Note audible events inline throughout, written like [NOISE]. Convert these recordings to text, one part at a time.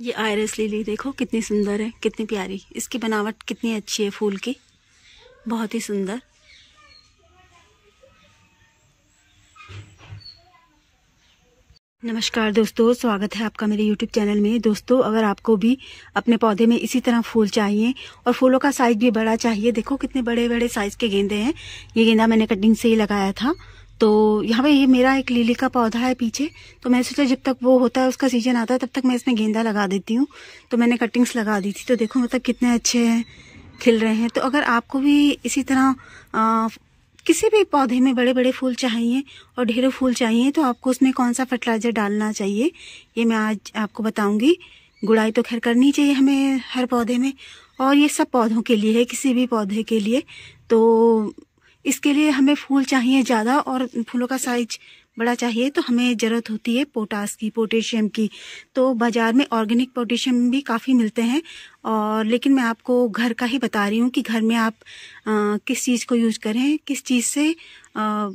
ये Iris lily देखो कितनी सुंदर है कितनी प्यारी इसकी बनावट कितनी अच्छी है फूल की बहुत ही सुंदर नमस्कार दोस्तों स्वागत है आपका मेरे यूट्यूब चैनल में दोस्तों अगर आपको भी अपने पौधे में इसी तरह फूल चाहिए और फूलों का साइज भी बड़ा चाहिए देखो कितने बड़े बड़े साइज के गेंदे हैं ये गेंदा मैंने कटिंग से ही लगाया था तो यहाँ पे ये मेरा एक लिली का पौधा है पीछे तो मैं सोचा जब तक वो होता है उसका सीजन आता है तब तक मैं इसमें गेंदा लगा देती हूँ तो मैंने कटिंग्स लगा दी थी तो देखो मतलब कितने अच्छे हैं खिल रहे हैं तो अगर आपको भी इसी तरह आ, किसी भी पौधे में बड़े बड़े फूल चाहिए और ढेरों फूल चाहिए तो आपको उसमें कौन सा फर्टिलाइज़र डालना चाहिए ये मैं आज आपको बताऊँगी गुड़ाई तो खैर करनी चाहिए हमें हर पौधे में और ये सब पौधों के लिए है किसी भी पौधे के लिए तो इसके लिए हमें फूल चाहिए ज़्यादा और फूलों का साइज बड़ा चाहिए तो हमें ज़रूरत होती है पोटास की पोटेशियम की तो बाज़ार में ऑर्गेनिक पोटेशियम भी काफ़ी मिलते हैं और लेकिन मैं आपको घर का ही बता रही हूँ कि घर में आप आ, किस चीज़ को यूज़ करें किस चीज़ से आ,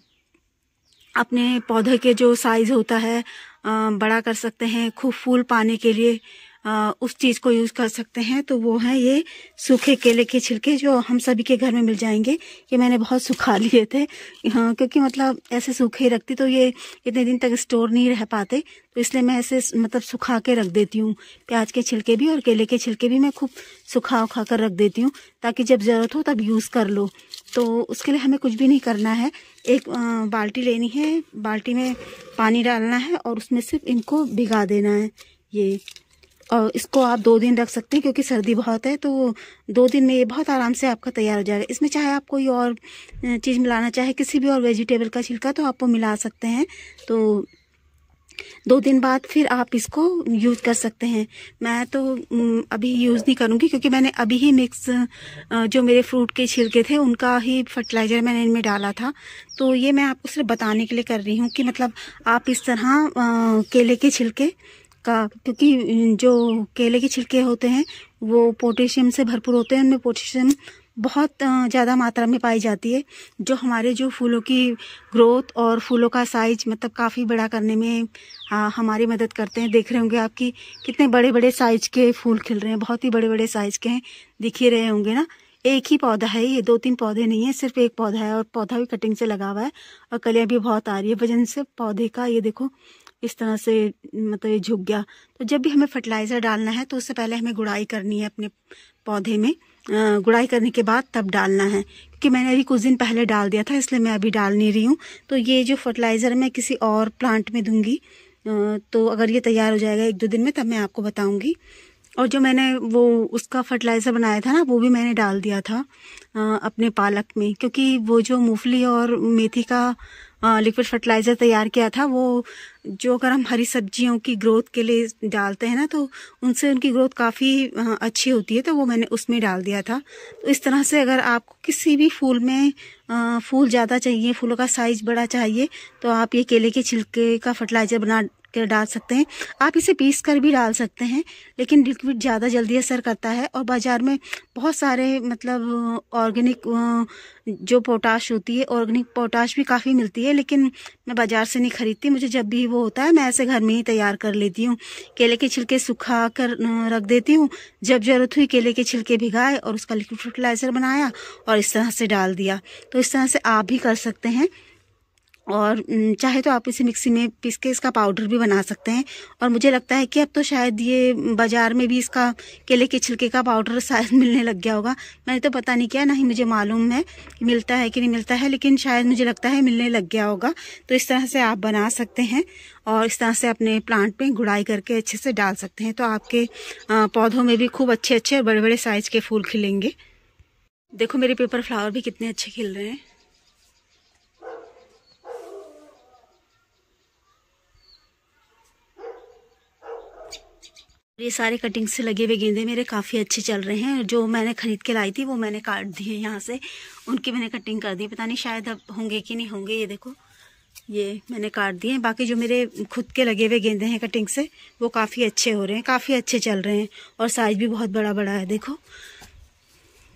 अपने पौधे के जो साइज़ होता है आ, बड़ा कर सकते हैं खूब फूल पाने के लिए उस चीज को यूज कर सकते हैं तो वो है ये सूखे केले के छिलके जो हम सभी के घर में मिल जाएंगे ये मैंने बहुत सुखा [LAUGHS] लिए थे हाँ क्योंकि मतलब ऐसे सूखे ही रखती तो ये इतने दिन तक स्टोर नहीं रह पाते तो इसलिए मैं ऐसे मतलब सुखा के रख देती हूँ प्याज के छिलके भी और केले के छिलके भी मैं खूब सुखा उखा कर रख देती हूँ ताकि जब ज़रूरत हो तब यूज़ कर लो तो उसके लिए हमें कुछ भी नहीं करना है एक बाल्टी लेनी है बाल्टी में पानी डालना है और उसमें सिर्फ इनको भिगा देना है ये और इसको आप दो दिन रख सकते हैं क्योंकि सर्दी बहुत है तो दो दिन में ये बहुत आराम से आपका तैयार हो जाएगा इसमें चाहे आप कोई और चीज़ मिलाना चाहे किसी भी और वेजिटेबल का छिलका तो आप वो मिला सकते हैं तो दो दिन बाद फिर आप इसको यूज़ कर सकते हैं मैं तो अभी यूज़ नहीं करूँगी क्योंकि मैंने अभी ही मिक्स जो मेरे फ्रूट के छिलके थे उनका ही फर्टिलाइज़र मैंने इनमें डाला था तो ये मैं आपको सिर्फ बताने के लिए कर रही हूँ कि मतलब आप इस तरह केले के छिलके का क्योंकि जो केले के छिलके होते हैं वो पोटेशियम से भरपूर होते हैं उनमें पोटेशियम बहुत ज़्यादा मात्रा में पाई जाती है जो हमारे जो फूलों की ग्रोथ और फूलों का साइज मतलब काफ़ी बड़ा करने में आ, हमारी मदद करते हैं देख रहे होंगे आपकी कितने बड़े बड़े साइज के फूल खिल रहे हैं बहुत ही बड़े बड़े साइज के हैं दिख ही रहे होंगे ना एक ही पौधा है ये दो तीन पौधे नहीं है सिर्फ एक पौधा है और पौधा भी कटिंग से लगा हुआ है और कलियाँ भी बहुत आ रही है वजन से पौधे का ये देखो इस तरह से मतलब ये झुक गया तो जब भी हमें फर्टिलाइज़र डालना है तो उससे पहले हमें गुड़ाई करनी है अपने पौधे में गुड़ाई करने के बाद तब डालना है क्योंकि मैंने अभी कुछ दिन पहले डाल दिया था इसलिए मैं अभी डाल नहीं रही हूँ तो ये जो फर्टिलाइज़र मैं किसी और प्लांट में दूंगी तो अगर ये तैयार हो जाएगा एक दो दिन में तब मैं आपको बताऊँगी और जो मैंने वो उसका फर्टिलाइज़र बनाया था ना वो भी मैंने डाल दिया था अपने पालक में क्योंकि वो जो मूंगफली और मेथी का लिक्विड फर्टिलाइज़र तैयार किया था वो जो अगर हम हरी सब्जियों की ग्रोथ के लिए डालते हैं ना तो उनसे उनकी ग्रोथ काफ़ी अच्छी होती है तो वो मैंने उसमें डाल दिया था तो इस तरह से अगर आपको किसी भी फूल में फूल ज़्यादा चाहिए फूलों का साइज़ बड़ा चाहिए तो आप ये केले के छिलके का फर्टिलाइज़र बना कर डाल सकते हैं आप इसे पीस कर भी डाल सकते हैं लेकिन लिक्विड ज़्यादा जल्दी असर करता है और बाज़ार में बहुत सारे मतलब ऑर्गेनिक जो पोटाश होती है ऑर्गेनिक पोटाश भी काफ़ी मिलती है लेकिन मैं बाज़ार से नहीं ख़रीदती मुझे जब भी वो होता है मैं ऐसे घर में ही तैयार कर लेती हूँ केले के छिलके सुखा कर रख देती हूँ जब ज़रूरत हुई केले के छिलके भिगाए और उसका लिक्विड फर्टिलाइज़र बनाया और इस तरह से डाल दिया तो इस तरह से आप भी कर सकते हैं और चाहे तो आप इसे मिक्सी में पीस के इसका पाउडर भी बना सकते हैं और मुझे लगता है कि अब तो शायद ये बाज़ार में भी इसका केले के छिलके का पाउडर [LAUGHS] शायद मिलने लग गया होगा मैंने तो पता नहीं किया ना ही मुझे मालूम है मिलता है कि नहीं मिलता है लेकिन शायद मुझे लगता है मिलने लग गया होगा तो इस तरह से आप बना सकते हैं और इस तरह से अपने प्लांट में गुड़ाई करके अच्छे से डाल सकते हैं तो आपके पौधों में भी खूब अच्छे अच्छे बड़े बड़े साइज़ के फूल खिलेंगे देखो मेरे पेपर फ्लावर भी कितने अच्छे खिल रहे हैं ये सारे कटिंग से लगे हुए गेंदे मेरे काफ़ी अच्छे चल रहे हैं जो मैंने ख़रीद के लाई थी वो मैंने काट दिए यहाँ से उनकी मैंने कटिंग कर दी पता नहीं शायद अब होंगे कि नहीं होंगे ये देखो ये मैंने काट दिए बाकी जो मेरे खुद के लगे हुए गेंदे हैं कटिंग से वो काफ़ी अच्छे हो रहे हैं काफ़ी अच्छे चल रहे हैं और साइज़ भी बहुत बड़ा बड़ा है देखो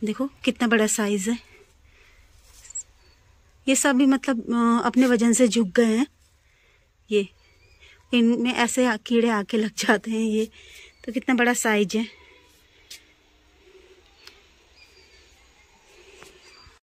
देखो कितना बड़ा साइज़ है ये सब भी मतलब अपने वजन से झुक गए हैं ये इनमें ऐसे कीड़े आके लग जाते हैं ये तो कितना बड़ा साइज है